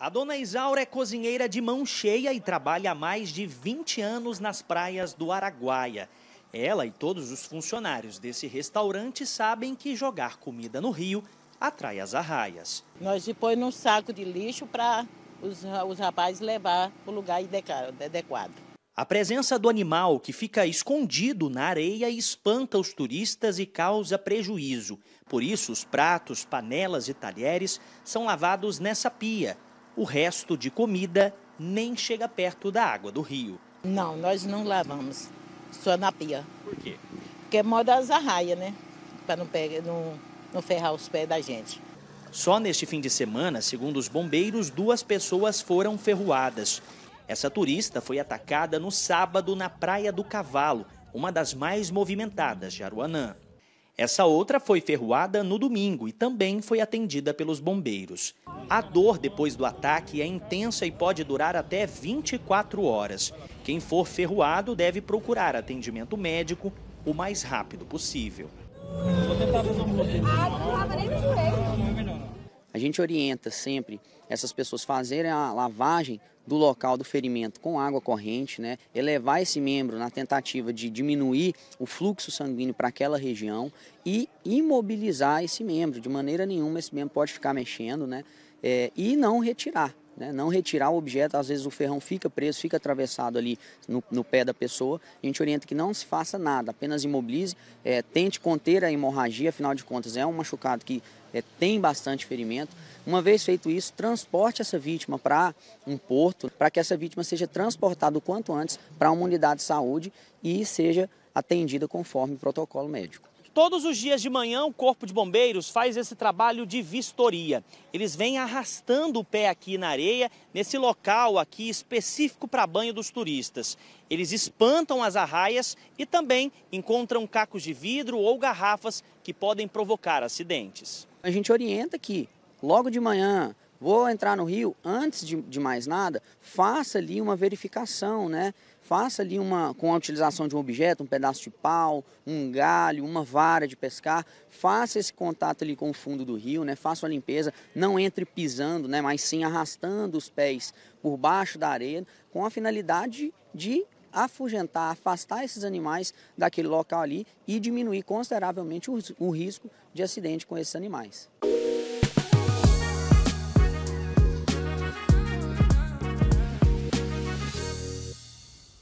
A dona Isaura é cozinheira de mão cheia e trabalha há mais de 20 anos nas praias do Araguaia. Ela e todos os funcionários desse restaurante sabem que jogar comida no rio atrai as arraias. Nós põe num saco de lixo para os, os rapazes levar para o lugar adequado. A presença do animal que fica escondido na areia espanta os turistas e causa prejuízo. Por isso, os pratos, panelas e talheres são lavados nessa pia, o resto de comida nem chega perto da água do rio. Não, nós não lavamos, só na pia. Por quê? Porque é moda as arraias, né? Para não, pegar, não, não ferrar os pés da gente. Só neste fim de semana, segundo os bombeiros, duas pessoas foram ferroadas. Essa turista foi atacada no sábado na Praia do Cavalo, uma das mais movimentadas de Aruanã. Essa outra foi ferroada no domingo e também foi atendida pelos bombeiros. A dor depois do ataque é intensa e pode durar até 24 horas. Quem for ferroado deve procurar atendimento médico o mais rápido possível. Vou tentar resolver. A gente orienta sempre essas pessoas fazerem a lavagem do local do ferimento com água corrente, né? elevar esse membro na tentativa de diminuir o fluxo sanguíneo para aquela região e imobilizar esse membro. De maneira nenhuma esse membro pode ficar mexendo né? É, e não retirar. Né? Não retirar o objeto, às vezes o ferrão fica preso, fica atravessado ali no, no pé da pessoa. A gente orienta que não se faça nada, apenas imobilize, é, tente conter a hemorragia, afinal de contas é um machucado que é, tem bastante ferimento. Uma vez feito isso, transporte essa vítima para um porto, para que essa vítima seja transportada o quanto antes para uma unidade de saúde e seja atendida conforme o protocolo médico. Todos os dias de manhã, o Corpo de Bombeiros faz esse trabalho de vistoria. Eles vêm arrastando o pé aqui na areia, nesse local aqui específico para banho dos turistas. Eles espantam as arraias e também encontram cacos de vidro ou garrafas que podem provocar acidentes. A gente orienta que logo de manhã Vou entrar no rio, antes de, de mais nada, faça ali uma verificação, né? Faça ali uma, com a utilização de um objeto, um pedaço de pau, um galho, uma vara de pescar, faça esse contato ali com o fundo do rio, né? Faça a limpeza, não entre pisando, né? Mas sim arrastando os pés por baixo da areia, com a finalidade de afugentar, afastar esses animais daquele local ali e diminuir consideravelmente o, o risco de acidente com esses animais.